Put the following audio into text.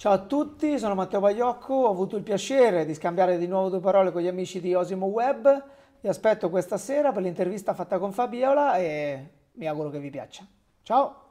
Ciao a tutti, sono Matteo Baiocco, ho avuto il piacere di scambiare di nuovo due parole con gli amici di Osimo Web. Vi aspetto questa sera per l'intervista fatta con Fabiola e mi auguro che vi piaccia. Ciao!